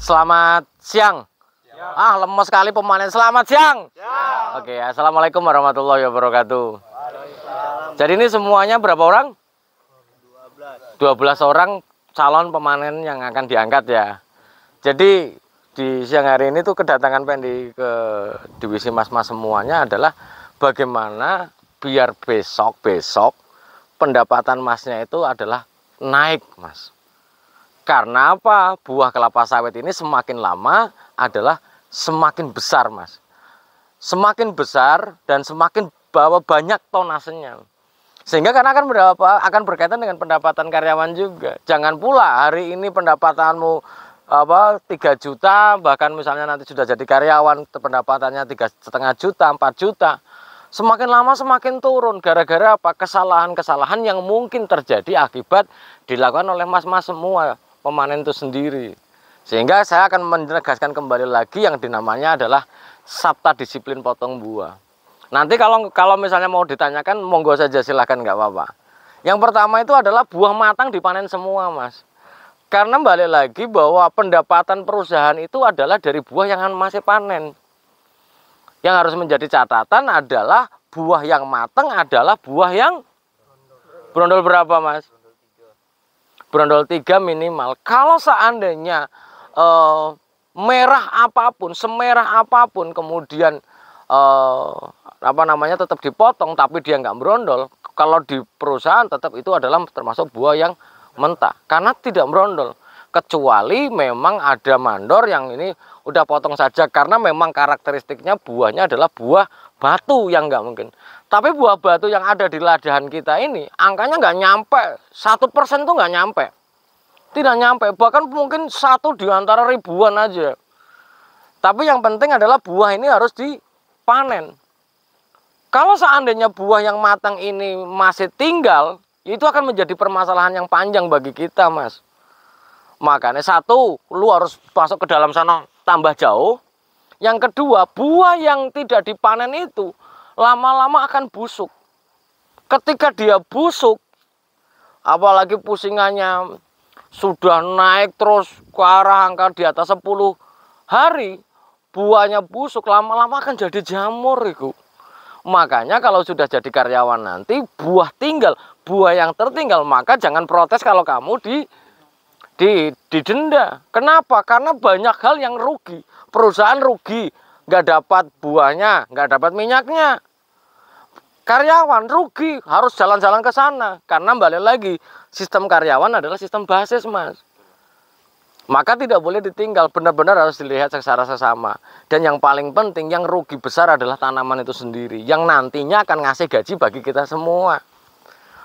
Selamat siang. Ya. Ah, lemes sekali pemanen. Selamat siang. Ya. Oke, okay, assalamualaikum warahmatullahi wabarakatuh. Jadi ini semuanya berapa orang? 12. 12 orang calon pemanen yang akan diangkat ya. Jadi di siang hari ini tuh kedatangan Pendi ke divisi mas-mas semuanya adalah bagaimana biar besok-besok pendapatan masnya itu adalah naik, Mas. Karena apa? Buah kelapa sawit ini semakin lama adalah semakin besar, Mas. Semakin besar dan semakin bawa banyak tonasenya. Sehingga karena akan berapa akan berkaitan dengan pendapatan karyawan juga. Jangan pula hari ini pendapatanmu apa 3 juta bahkan misalnya nanti sudah jadi karyawan pendapatannya tiga setengah juta 4 juta semakin lama semakin turun gara-gara apa kesalahan-kesalahan yang mungkin terjadi akibat dilakukan oleh mas-mas semua pemanen itu sendiri. Sehingga saya akan menegaskan kembali lagi yang dinamanya adalah sabta disiplin potong buah. Nanti kalau kalau misalnya mau ditanyakan monggo saja silahkan nggak apa-apa. Yang pertama itu adalah buah matang dipanen semua mas. Karena balik lagi bahwa pendapatan perusahaan itu adalah dari buah yang masih panen. Yang harus menjadi catatan adalah buah yang matang adalah buah yang berondol berapa mas? Brondol 3 minimal. Kalau seandainya e, merah apapun, semerah apapun kemudian e, apa namanya tetap dipotong tapi dia nggak brondol kalau di perusahaan tetap itu adalah termasuk buah yang mentah karena tidak brondol kecuali memang ada mandor yang ini udah potong saja karena memang karakteristiknya buahnya adalah buah batu yang nggak mungkin tapi buah batu yang ada di ladahan kita ini angkanya nggak nyampe satu persen tuh nggak nyampe, tidak nyampe bahkan mungkin satu di antara ribuan aja. Tapi yang penting adalah buah ini harus dipanen. Kalau seandainya buah yang matang ini masih tinggal, itu akan menjadi permasalahan yang panjang bagi kita, Mas. Makanya satu, lu harus masuk ke dalam sana tambah jauh. Yang kedua, buah yang tidak dipanen itu lama-lama akan busuk. Ketika dia busuk, apalagi pusingannya sudah naik terus ke arah angka di atas 10 hari, buahnya busuk lama-lama akan jadi jamur itu. Makanya kalau sudah jadi karyawan nanti buah tinggal, buah yang tertinggal maka jangan protes kalau kamu di di didenda. Kenapa? Karena banyak hal yang rugi. Perusahaan rugi, nggak dapat buahnya, nggak dapat minyaknya karyawan rugi harus jalan-jalan ke sana karena balik lagi sistem karyawan adalah sistem basis mas maka tidak boleh ditinggal benar-benar harus dilihat secara sesama dan yang paling penting yang rugi besar adalah tanaman itu sendiri yang nantinya akan ngasih gaji bagi kita semua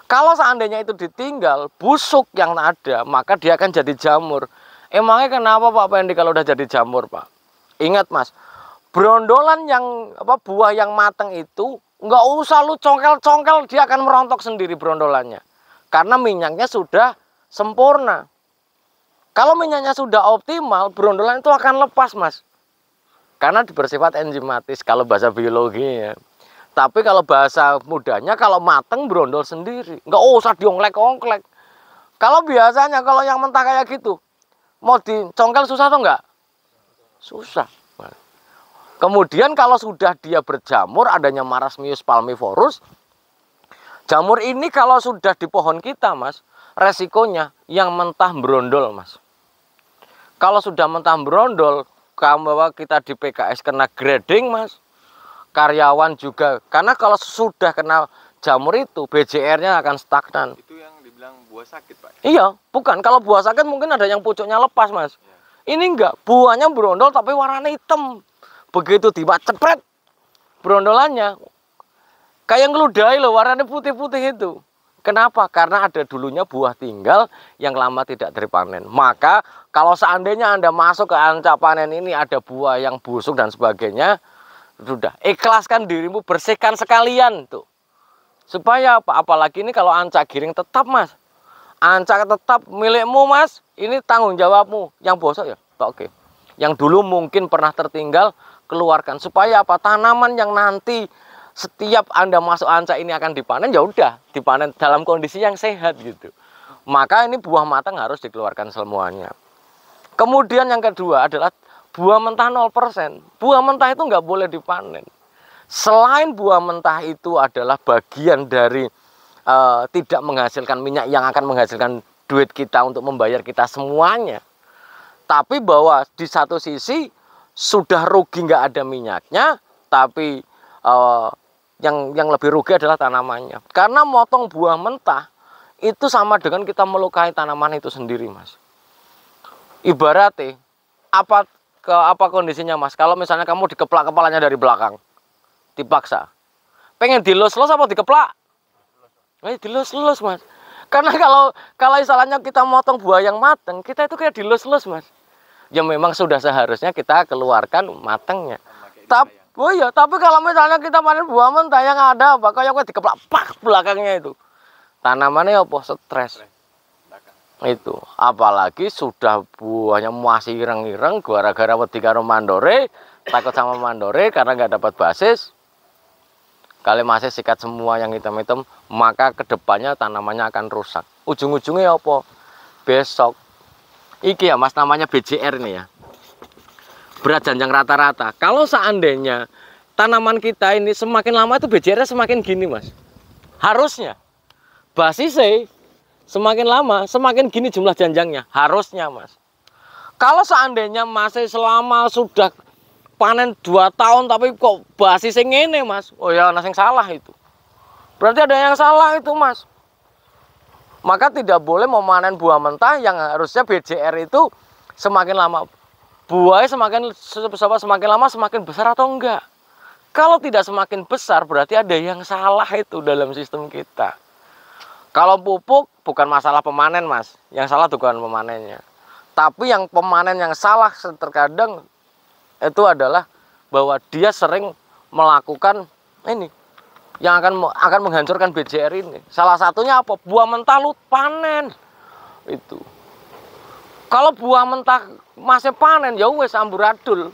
kalau seandainya itu ditinggal busuk yang ada maka dia akan jadi jamur emangnya kenapa Pak Pendi kalau udah jadi jamur Pak ingat mas brondolan yang apa buah yang matang itu nggak usah lu congkel-congkel dia akan merontok sendiri berondolannya karena minyaknya sudah sempurna kalau minyaknya sudah optimal berondolan itu akan lepas mas karena bersifat enzimatis kalau bahasa biologinya tapi kalau bahasa mudanya kalau mateng berondol sendiri nggak usah dionglek-onglek kalau biasanya kalau yang mentah kayak gitu mau dicongkel susah atau enggak susah Kemudian kalau sudah dia berjamur adanya Marasmius palmivorus, jamur ini kalau sudah di pohon kita, Mas, resikonya yang mentah berondol, Mas. Kalau sudah mentah berondol, kamu bawa kita di PKS kena grading, Mas. Karyawan juga karena kalau sudah kena jamur itu BJR-nya akan stagnan. Itu yang dibilang buah sakit, Pak. Iya, bukan. Kalau buah sakit mungkin ada yang pucuknya lepas, Mas. Ya. Ini enggak, buahnya berondol tapi warnanya hitam. Begitu tiba cepret berondolannya kayak ngeludai loh warnanya putih-putih itu. Kenapa? Karena ada dulunya buah tinggal yang lama tidak terpanen. Maka kalau seandainya Anda masuk ke anca panen ini ada buah yang busuk dan sebagainya, sudah ikhlaskan dirimu, bersihkan sekalian tuh. Supaya apa? Apalagi ini kalau anca giring tetap, Mas. Anca tetap milikmu, Mas. Ini tanggung jawabmu. Yang bosok ya, oke. Yang dulu mungkin pernah tertinggal, keluarkan supaya apa tanaman yang nanti setiap anda masuk anca ini akan dipanen ya udah dipanen dalam kondisi yang sehat gitu maka ini buah matang harus dikeluarkan semuanya kemudian yang kedua adalah buah mentah 0% buah mentah itu nggak boleh dipanen selain buah mentah itu adalah bagian dari uh, tidak menghasilkan minyak yang akan menghasilkan duit kita untuk membayar kita semuanya tapi bahwa di satu sisi sudah rugi nggak ada minyaknya, tapi uh, yang yang lebih rugi adalah tanamannya. Karena motong buah mentah itu sama dengan kita melukai tanaman itu sendiri, Mas. Ibaratnya apa ke apa kondisinya, Mas? Kalau misalnya kamu dikeplak kepalanya dari belakang, dipaksa. Pengen dilus-lus apa dikeplak? Eh, dilus-lus, Mas. Karena kalau kalau misalnya kita motong buah yang mateng kita itu kayak dilus-lus, Mas. Ya memang sudah seharusnya kita keluarkan matangnya. Tapi oh ya, tapi kalau misalnya kita panen buah mentah yang ada apa kayak kita dikeplak pak belakangnya itu. Tanamannya ya apa stres. Itu, apalagi sudah buahnya masih ireng-ireng gara-gara wedi tiga romandore takut sama mandore karena nggak dapat basis. Kali masih sikat semua yang hitam-hitam, maka kedepannya tanamannya akan rusak. Ujung-ujungnya apa? Besok iki ya mas namanya BJR ini ya berat janjang rata-rata kalau seandainya tanaman kita ini semakin lama itu BJR semakin gini mas harusnya basisnya semakin lama semakin gini jumlah janjangnya harusnya mas kalau seandainya masih selama sudah panen 2 tahun tapi kok basisnya ini mas oh ya ada salah itu berarti ada yang salah itu mas maka tidak boleh memanen buah mentah yang harusnya BJR itu semakin lama buahnya semakin semakin lama semakin besar atau enggak. Kalau tidak semakin besar berarti ada yang salah itu dalam sistem kita. Kalau pupuk bukan masalah pemanen mas, yang salah bukan pemanennya. Tapi yang pemanen yang salah terkadang itu adalah bahwa dia sering melakukan ini yang akan akan menghancurkan BJR ini. Salah satunya apa? Buah mentah lu panen. Itu. Kalau buah mentah masih panen ya wes amburadul.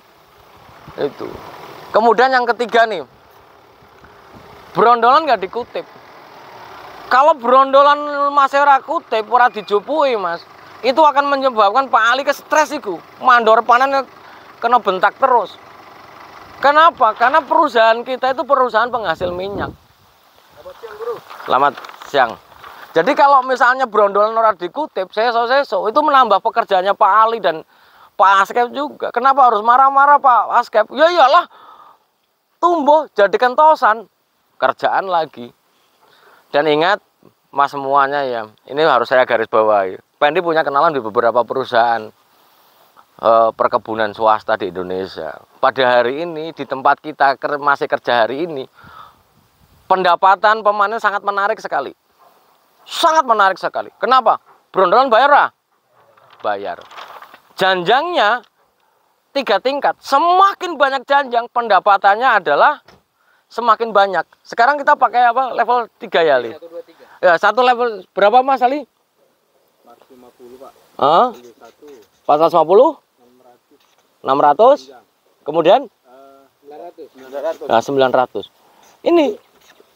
Itu. Kemudian yang ketiga nih. Brondolan nggak dikutip. Kalau brondolan masih ora kutip, ora dijupui, Mas. Itu akan menyebabkan Pak Ali ke stres iku. Mandor panen kena bentak terus. Kenapa? Karena perusahaan kita itu perusahaan penghasil minyak. Selamat siang, Bro. Selamat siang. Jadi kalau misalnya brondolan orang dikutip, seso so, itu menambah pekerjaannya Pak Ali dan Pak Askep juga. Kenapa harus marah-marah Pak Askep? Ya iyalah. Tumbuh jadi kentosan, kerjaan lagi. Dan ingat mas semuanya ya, ini harus saya garis bawahi. Pendi punya kenalan di beberapa perusahaan. Eh, perkebunan swasta di Indonesia. Pada hari ini di tempat kita masih kerja hari ini pendapatan pemanen sangat menarik sekali. Sangat menarik sekali. Kenapa? Berondolan bayar lah. Bayar. Janjangnya tiga tingkat. Semakin banyak janjang pendapatannya adalah semakin banyak. Sekarang kita pakai apa? Level tiga ya, Li. Ya, satu level berapa Mas Ali? 50, Pak. 450? 600. 600? Kemudian? Uh, 900. 900. Nah, Ini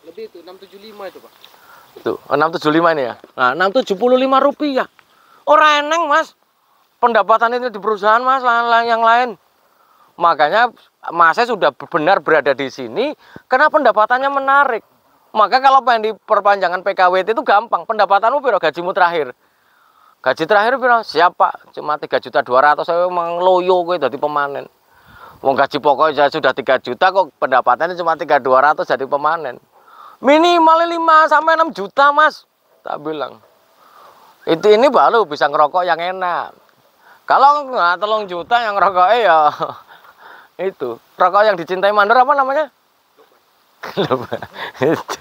lebih itu 675 itu, Pak. Itu 675 ini ya. Nah, 675 rupiah. Orang eneng, Mas. Pendapatan itu di perusahaan, Mas, yang lain. Makanya Masnya sudah benar berada di sini karena pendapatannya menarik. Maka kalau pengen di perpanjangan PKWT itu gampang. Pendapatanmu biro gajimu terakhir? Gaji terakhir pira siapa Cuma tiga juta dua ratus saya emang loyo gue jadi pemanen. mau gaji pokoknya sudah tiga juta kok pendapatannya cuma tiga dua ratus jadi pemanen. Minimal lima sampai enam juta, Mas. Tak bilang. Itu ini baru bisa ngerokok yang enak. Kalau nggak tolong juta yang rokok ya itu. Rokok yang dicintai mandor apa namanya? itu.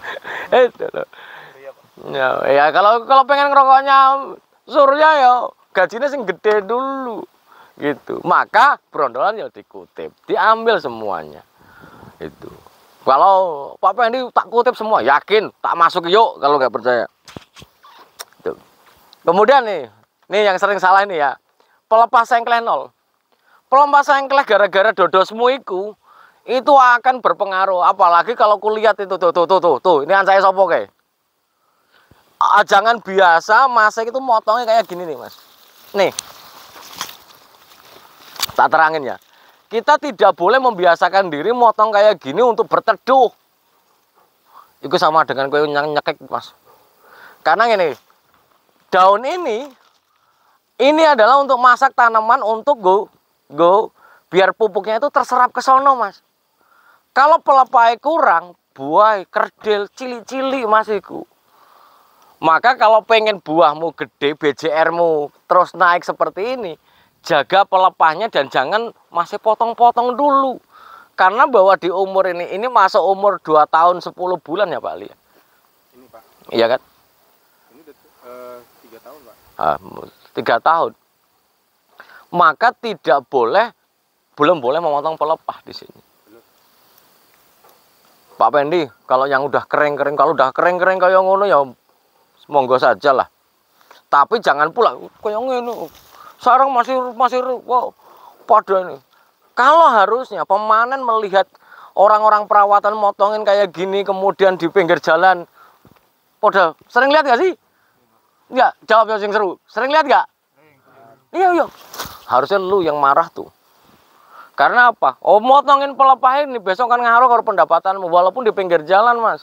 Itu Ya, ya kalau kalau pengen ngerokoknya surya ya gajinya sing gede dulu gitu maka berondolan ya dikutip diambil semuanya itu kalau papa ini tak kutip semua yakin tak masuk yuk kalau nggak percaya itu. kemudian nih nih yang sering salah ini ya pelepas nol pelepas sengkleh gara-gara dodosmu semuiku itu akan berpengaruh apalagi kalau kulihat itu tuh tuh tuh tuh, tuh. ini kan saya sopo kayak jangan biasa masak itu motongnya kayak gini nih mas nih tak terangin ya kita tidak boleh membiasakan diri motong kayak gini untuk berteduh itu sama dengan kue nyekek mas karena ini daun ini ini adalah untuk masak tanaman untuk go go biar pupuknya itu terserap ke sono mas kalau pelepai kurang buai, kerdil cili-cili masiku. Maka kalau pengen buahmu gede, BJR-mu terus naik seperti ini, jaga pelepahnya dan jangan masih potong-potong dulu. Karena bahwa di umur ini, ini masuk umur 2 tahun 10 bulan ya Pak Ali? Ini Pak. Iya kan? Ini uh, 3 eh, tahun Pak. Ah, 3 tahun. Maka tidak boleh, belum boleh memotong pelepah di sini. Pak Pendi, kalau yang udah kering-kering, kalau udah kering-kering kayak ngono ya monggo saja lah, Tapi jangan pula kayak ngene. Sarang masih masih wow, pada ini. Kalau harusnya pemanen melihat orang-orang perawatan motongin kayak gini kemudian di pinggir jalan pada sering lihat gak sih? Enggak, jawab yang seru. Sering lihat gak? Iya, iya. Harusnya lu yang marah tuh. Karena apa? Oh, motongin pelepah ini besok kan ngaruh ke pendapatanmu walaupun di pinggir jalan, Mas.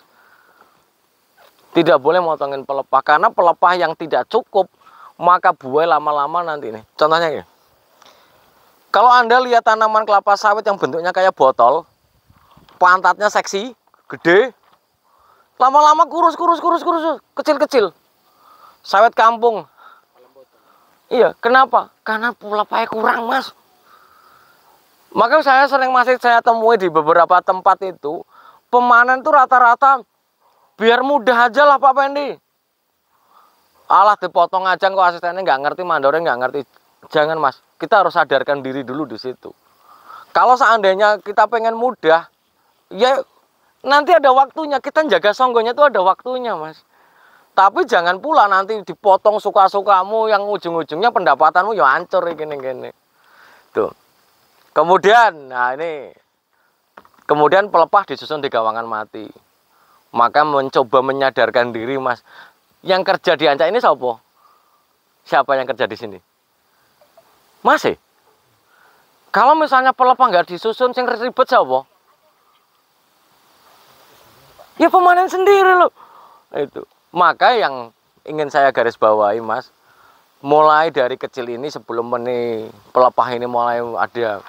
Tidak boleh motongin pelepah karena pelepah yang tidak cukup maka buah lama-lama nanti nih. Contohnya ya Kalau Anda lihat tanaman kelapa sawit yang bentuknya kayak botol, pantatnya seksi, gede, lama-lama kurus, kurus, kurus, kurus, kecil-kecil. Sawit kampung. Iya, kenapa? Karena pelepahnya kurang, Mas. Maka saya sering masih saya temui di beberapa tempat itu, pemanen tuh rata-rata Biar mudah aja lah Pak Pendi. Alah dipotong aja kok asistennya nggak ngerti mandornya nggak ngerti. Jangan Mas, kita harus sadarkan diri dulu di situ. Kalau seandainya kita pengen mudah, ya nanti ada waktunya. Kita jaga songgonya itu ada waktunya Mas. Tapi jangan pula nanti dipotong suka-sukamu yang ujung-ujungnya pendapatanmu ya hancur gini-gini. Tuh. Kemudian, nah ini kemudian pelepah disusun di gawangan mati maka mencoba menyadarkan diri mas yang kerja di Ancak ini siapa? siapa yang kerja di sini? masih? Eh? kalau misalnya pelepah nggak disusun sing ribet siapa? ya pemanen sendiri loh itu maka yang ingin saya garis bawahi mas mulai dari kecil ini sebelum meni pelepah ini mulai ada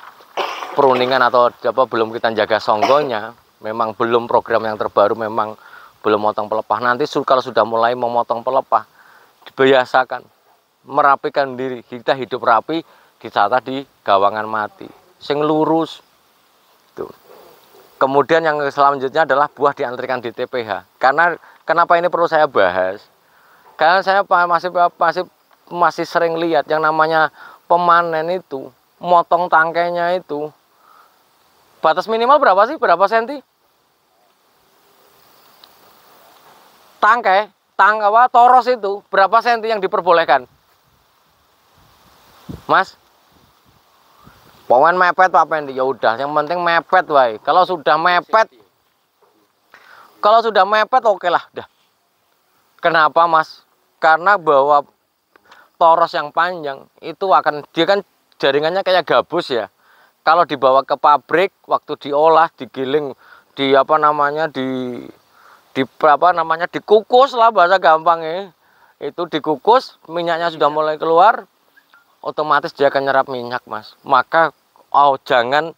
peruningan atau apa belum kita jaga songgonya memang belum program yang terbaru memang belum motong pelepah nanti kalau sudah mulai memotong pelepah dibiasakan merapikan diri kita hidup rapi kita tadi gawangan mati sing lurus itu kemudian yang selanjutnya adalah buah diantrikan di TPH karena kenapa ini perlu saya bahas karena saya masih masih masih sering lihat yang namanya pemanen itu motong tangkainya itu batas minimal berapa sih berapa senti tangkai, eh, tang apa toros itu berapa senti yang diperbolehkan? Mas? Pawan mepet apa yang? Ya udah, yang penting mepet wae. Kalau sudah mepet kalau sudah mepet oke lah dah. Kenapa, Mas? Karena bahwa toros yang panjang itu akan dia kan jaringannya kayak gabus ya. Kalau dibawa ke pabrik waktu diolah, digiling, di apa namanya di di apa namanya dikukus lah bahasa gampang ini itu dikukus minyaknya sudah iya. mulai keluar otomatis dia akan nyerap minyak mas maka oh jangan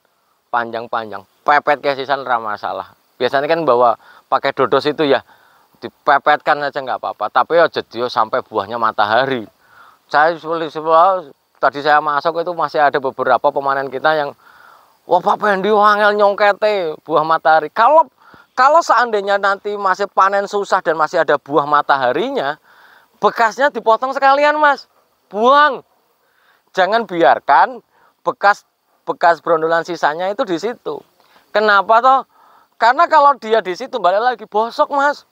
panjang-panjang pepet kesisan ramah salah biasanya kan bawa pakai dodos itu ya dipepetkan aja nggak apa-apa tapi ya jadi sampai buahnya matahari saya sebelah oh, tadi saya masuk itu masih ada beberapa pemanen kita yang wah apa yang diwangel nyongkete buah matahari kalau kalau seandainya nanti masih panen susah dan masih ada buah mataharinya, bekasnya dipotong sekalian, Mas. Buang. Jangan biarkan bekas bekas brondolan sisanya itu di situ. Kenapa toh? Karena kalau dia di situ balik lagi bosok, Mas.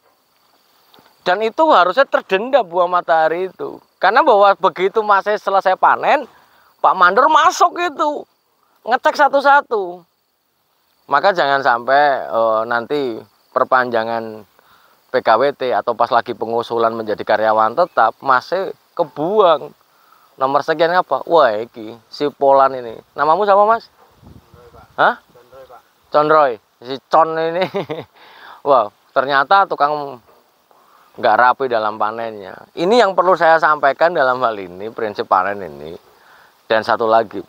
Dan itu harusnya terdenda buah matahari itu. Karena bahwa begitu masih selesai panen, Pak Mandor masuk itu ngecek satu-satu. Maka jangan sampai uh, nanti perpanjangan PKWT atau pas lagi pengusulan menjadi karyawan tetap masih kebuang nomor sekian apa wah iki si Polan ini namamu siapa mas Condroy, Hah Condroy si Con ini wah ternyata tukang nggak rapi dalam panennya ini yang perlu saya sampaikan dalam hal ini prinsip panen ini dan satu lagi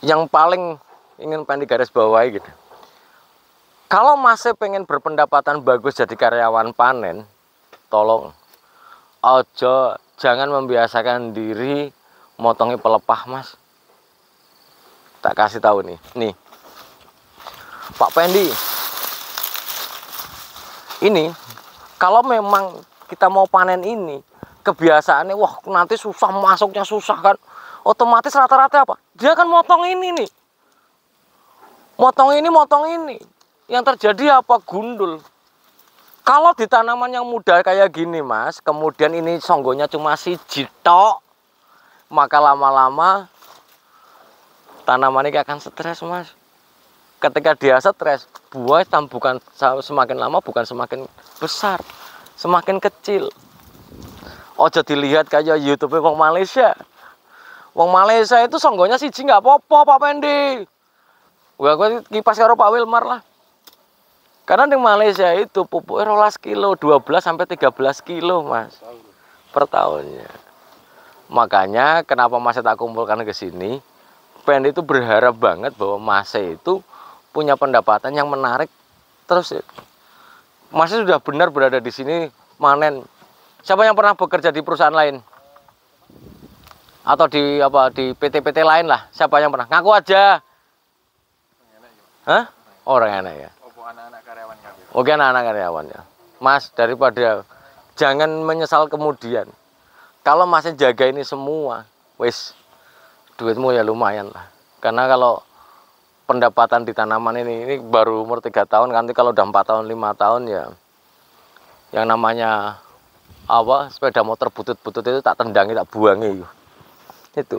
yang paling ingin pengen garis bawahi gitu kalau masih pengen berpendapatan bagus jadi karyawan panen tolong ojo jangan membiasakan diri motongi pelepah mas tak kasih tahu nih nih Pak Pendi ini kalau memang kita mau panen ini kebiasaannya wah nanti susah masuknya susah kan otomatis rata-rata apa dia akan motong ini nih motong ini motong ini yang terjadi apa gundul kalau di tanaman yang muda kayak gini mas kemudian ini songgonya cuma si jitok maka lama-lama tanaman ini akan stres mas ketika dia stres buah bukan semakin lama bukan semakin besar semakin kecil oh jadi lihat kayak YouTube wong Malaysia wong Malaysia itu songgonya si siji nggak popo Pak Pendi Gua gua kipas karo Pak Wilmar lah. Karena di Malaysia itu pupuknya rolas kilo, 12 sampai 13 kilo mas per tahunnya. Makanya kenapa masih tak kumpulkan ke sini? Pen itu berharap banget bahwa masa itu punya pendapatan yang menarik terus. Masih sudah benar berada di sini manen. Siapa yang pernah bekerja di perusahaan lain? Atau di apa di PT-PT lain lah, siapa yang pernah? Ngaku aja. Hah? Oh, orang enak ya. anak-anak karyawan kami. Oke anak-anak karyawan ya. Mas daripada jangan menyesal kemudian. Kalau masih jaga ini semua, wes duitmu ya lumayan lah. Karena kalau pendapatan di tanaman ini ini baru umur tiga tahun nanti kalau udah empat tahun lima tahun ya yang namanya apa sepeda motor butut-butut itu tak tendangi tak buangi itu itu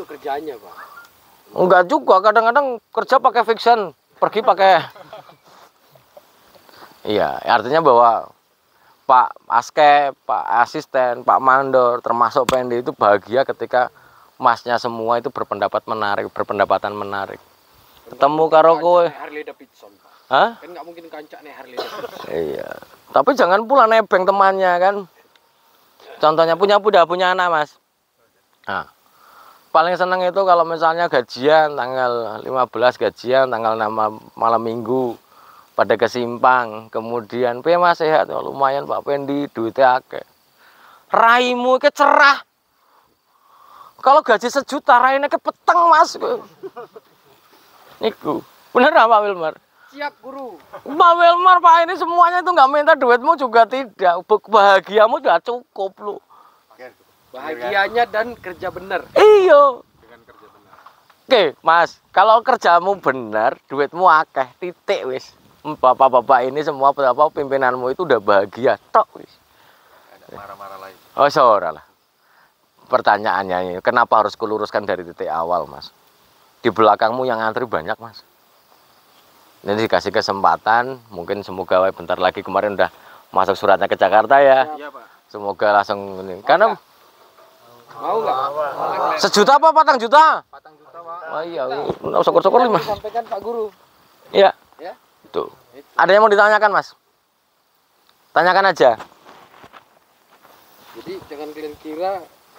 untuk kerjaannya pak Enggak juga, kadang-kadang kerja pakai fiction, pergi pakai Iya, artinya bahwa Pak Aske, Pak Asisten, Pak Mandor, termasuk Pendi itu bahagia ketika masnya semua itu berpendapat menarik, berpendapatan menarik. Ketemu karo kowe. Hah? Kan mungkin kancak nih Harley Davidson. iya. Tapi jangan pula nebeng temannya kan. Contohnya punya puda punya anak, Mas. Nah paling seneng itu kalau misalnya gajian tanggal 15 gajian tanggal nama malam minggu pada kesimpang kemudian pe mas sehat oh, lumayan Pak Pendi duitnya ake raimu ke cerah kalau gaji sejuta raine ke peteng mas niku bener apa Wilmar siap guru Pak Wilmar Pak ini semuanya itu nggak minta duitmu juga tidak bahagiamu sudah cukup lu bahagianya dan kerja benar iyo dengan kerja bener oke mas kalau kerjamu benar duitmu akeh titik wis bapak-bapak ini semua berapa pimpinanmu itu udah bahagia tok wis marah-marah lagi oh seorang lah pertanyaannya ini kenapa harus keluruskan dari titik awal mas di belakangmu yang antri banyak mas ini dikasih kesempatan mungkin semoga bentar lagi kemarin udah masuk suratnya ke Jakarta ya, ya Pak. semoga langsung ini. karena iya. Mau nggak? Sejuta apa patang juta? Patang juta, Pak. Wah, iya. usah kocok-kocok lima. Sampaikan Pak Guru. Iya. Ya. Itu. Ada yang mau ditanyakan, Mas? Tanyakan aja. Jadi jangan kalian kira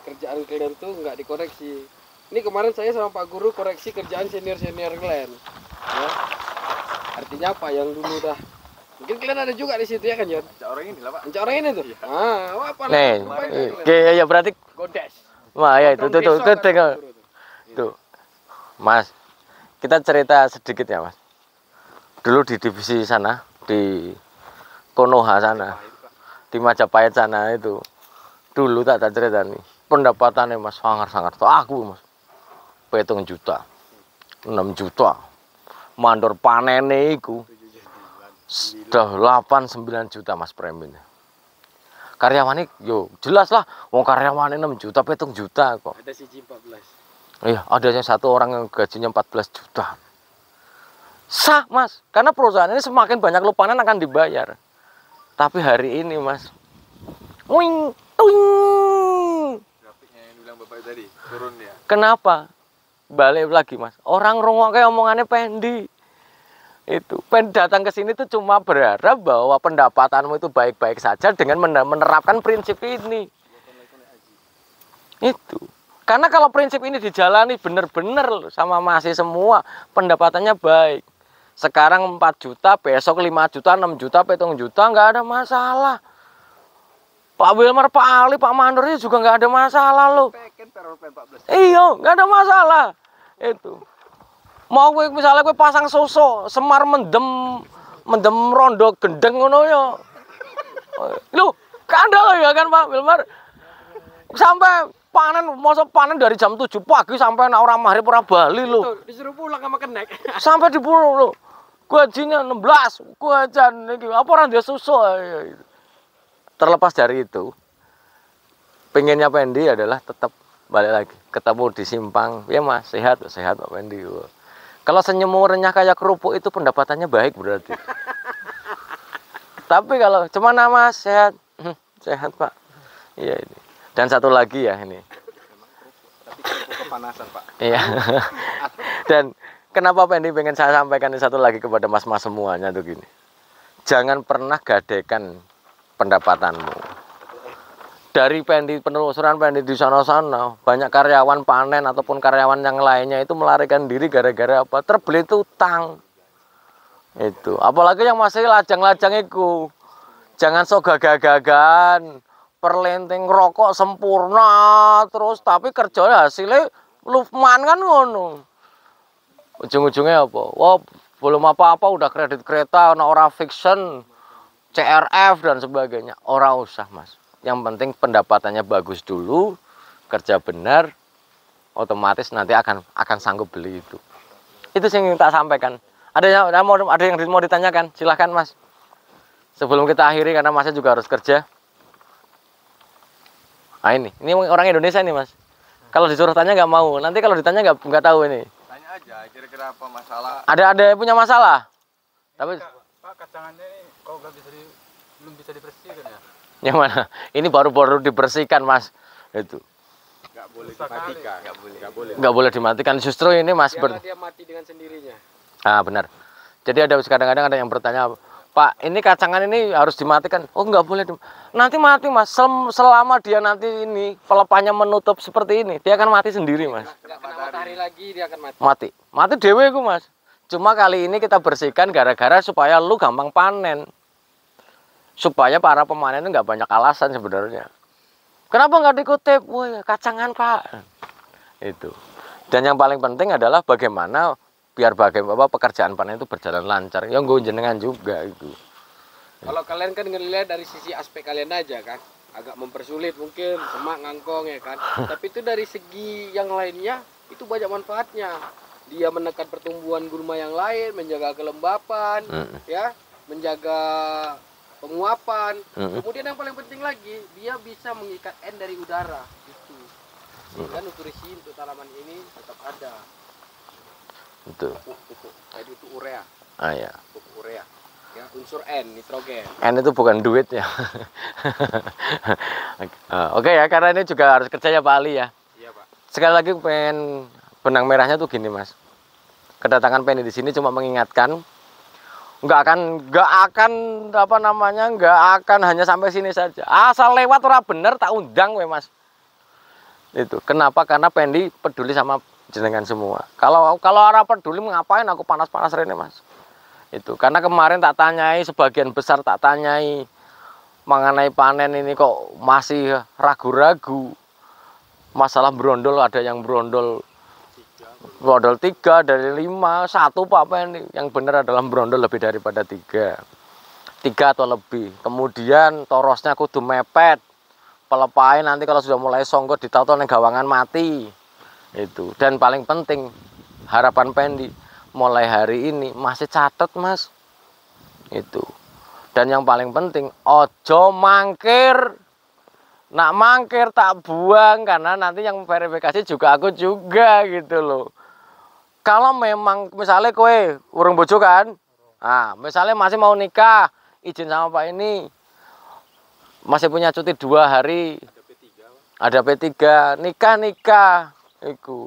kerjaan kalian tuh nggak dikoreksi. Ini kemarin saya sama Pak Guru koreksi kerjaan senior-senior kalian. Ya. Artinya apa? Yang dulu dah Mungkin kalian ada juga di situ ya kan, Jon? orang ini lah, Pak. orang ini tuh. Ya. Ah, apa Nih, ya ya berarti godes. Wah, ya itu tuh tuh tuh tengok. Tuh. Mas, kita cerita sedikit ya, Mas. Dulu di divisi sana, di Konoha sana. Di Majapahit sana itu. Dulu tak tak cerita nih. Pendapatannya Mas sangar-sangar tuh aku, Mas. Petung juta. 6 juta. Mandor panene iku. Sudah 8 9 juta Mas preminya karyawannya yo jelas lah wong karyawannya 6 juta petung juta kok ada siji 14 iya ada yang satu orang yang gajinya 14 juta sah mas karena perusahaan ini semakin banyak lo panen akan dibayar tapi hari ini mas wing wing tadi turun ya kenapa balik lagi mas orang rongok kayak omongannya pendi itu pen datang ke sini tuh cuma berharap bahwa pendapatanmu itu baik-baik saja dengan menerapkan prinsip ini itu karena kalau prinsip ini dijalani benar-benar sama masih semua pendapatannya baik sekarang 4 juta besok 5 juta 6 juta petong juta nggak ada masalah Pak Wilmer, Pak Ali, Pak Mandor juga nggak ada masalah loh. iyo nggak ada masalah. Itu mau gue misalnya gue pasang soso semar mendem mendem rondo gendeng ngono ya lu kandel ya kan Pak Wilmar sampai panen masa panen dari jam 7 pagi sampai nak orang mahrib ora bali lu disuruh pulang sama kenek sampai di lo gua jinnya 16 gua jan iki apa orang dia susu terlepas dari itu pengennya Pendi adalah tetap balik lagi ketemu di simpang ya mas sehat sehat Pak Pendi kalau senyum renyah kayak kerupuk itu pendapatannya baik berarti. Tapi kalau cuma nama sehat, hmm, sehat pak. Iya ini. Dan satu lagi ya ini. Tapi kepanasan pak. Iya. Dan kenapa Pendi pengen saya sampaikan satu lagi kepada mas-mas semuanya tuh gini. Jangan pernah gadekan pendapatanmu dari pendi penelusuran pendi di sana-sana banyak karyawan panen ataupun karyawan yang lainnya itu melarikan diri gara-gara apa terbelit utang itu apalagi yang masih lajang-lajang itu jangan so gagah-gagahan perlenting rokok sempurna terus tapi kerja hasilnya lufman kan ngono ujung-ujungnya apa wow belum apa-apa udah kredit kereta orang fiction CRF dan sebagainya orang usah mas yang penting pendapatannya bagus dulu kerja benar otomatis nanti akan akan sanggup beli itu itu sih yang tak sampaikan ada yang mau ada yang mau ditanyakan silahkan mas sebelum kita akhiri karena masnya juga harus kerja nah ini ini orang Indonesia nih mas kalau disuruh tanya nggak mau nanti kalau ditanya nggak nggak tahu ini tanya aja kira-kira apa masalah ada ada punya masalah ini tapi pak kacangannya ini kok nggak bisa di, belum bisa dipersihkan ya yang mana? Ini baru-baru dibersihkan, Mas. Itu. Enggak boleh dimatikan. Enggak boleh. Enggak boleh. Enggak boleh dimatikan. Justru ini Mas dia mati dengan sendirinya. Ah, benar. Jadi ada kadang-kadang ada yang bertanya, Pak, ini kacangan ini harus dimatikan. Oh, enggak boleh. nanti mati, Mas. selama dia nanti ini pelepahnya menutup seperti ini, dia akan mati sendiri, Mas. Enggak kena matahari lagi, dia akan mati. Mati. Mati dewe Mas. Cuma kali ini kita bersihkan gara-gara supaya lu gampang panen supaya para pemanen itu nggak banyak alasan sebenarnya kenapa nggak dikutip wah kacangan pak itu dan yang paling penting adalah bagaimana biar bagaimana pekerjaan panen itu berjalan lancar yang gue jenengan juga itu kalau kalian kan ngelihat dari sisi aspek kalian aja kan agak mempersulit mungkin semak ngangkong ya kan tapi itu dari segi yang lainnya itu banyak manfaatnya dia menekan pertumbuhan gulma yang lain menjaga kelembapan hmm. ya menjaga penguapan. -huh. Kemudian yang paling penting lagi, dia bisa mengikat N dari udara Itu, Sehingga -huh. nutrisi untuk tanaman ini tetap ada. Betul. Pupuk, Tadi itu urea. Ah ya. Pupuk urea. Ya, unsur N, nitrogen. N itu bukan duit ya. Oke ah, okay, ya, karena ini juga harus kerjanya Pak Ali ya. Iya, Pak. Sekali lagi pengen benang merahnya tuh gini, Mas. Kedatangan Penny di sini cuma mengingatkan nggak akan nggak akan apa namanya nggak akan hanya sampai sini saja asal lewat ora bener tak undang we mas itu kenapa karena Pendi peduli sama jenengan semua kalau kalau orang peduli ngapain aku panas-panas Rene mas itu karena kemarin tak tanyai sebagian besar tak tanyai mengenai panen ini kok masih ragu-ragu masalah berondol ada yang berondol brondol tiga dari lima satu Pak papen yang benar adalah brondol lebih daripada tiga tiga atau lebih kemudian torosnya kudu mepet pelepain nanti kalau sudah mulai songgot ditato neng gawangan mati itu dan paling penting harapan pendi mulai hari ini masih catat mas itu dan yang paling penting ojo mangkir nak mangkir tak buang karena nanti yang verifikasi juga aku juga gitu loh kalau memang misalnya kue urung bojo kan nah misalnya masih mau nikah izin sama pak ini masih punya cuti dua hari ada P3 nikah nikah itu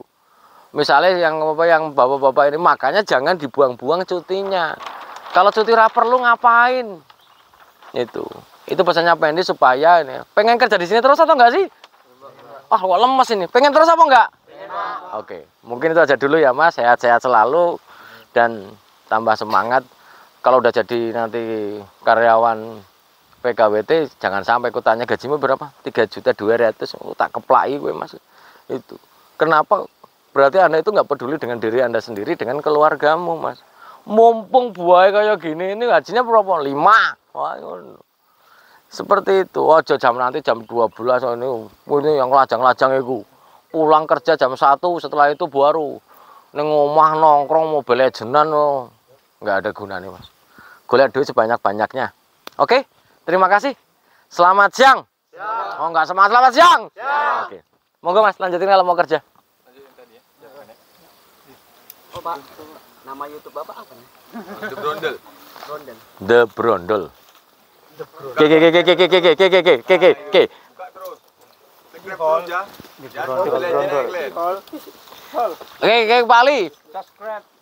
misalnya yang apa yang bapak-bapak ini makanya jangan dibuang-buang cutinya kalau cuti ra perlu ngapain itu itu pesannya Pendi supaya ini pengen kerja di sini terus atau enggak sih wah oh, lemes ini pengen terus apa enggak Oke, mungkin itu aja dulu ya Mas. Sehat-sehat selalu dan tambah semangat. Kalau udah jadi nanti karyawan PKWT jangan sampai kutanya gajimu berapa? Tiga juta 200. Oh, tak keplai gue Mas. Itu. Kenapa? Berarti Anda itu nggak peduli dengan diri Anda sendiri, dengan keluargamu, Mas. Mumpung buaya kayak gini ini gajinya berapa? Lima. Wah, kan seperti itu. aja jam nanti jam 12 ini oh, ini yang lajang-lajang itu pulang kerja jam satu setelah itu baru neng omah nongkrong mobile jenan lo oh. nggak ada gunanya mas golek duit sebanyak banyaknya oke terima kasih selamat siang, siang. oh nggak semangat selamat siang, siang. oke monggo mas lanjutin kalau mau kerja ya, oh pak nama YouTube bapak apa nih The Brondel The Brondel The Brondel Oke, oke, oke, oke, oke, oke, oke, oke, oke, oke, oke, Oke, oke, Pak Ali. Subscribe.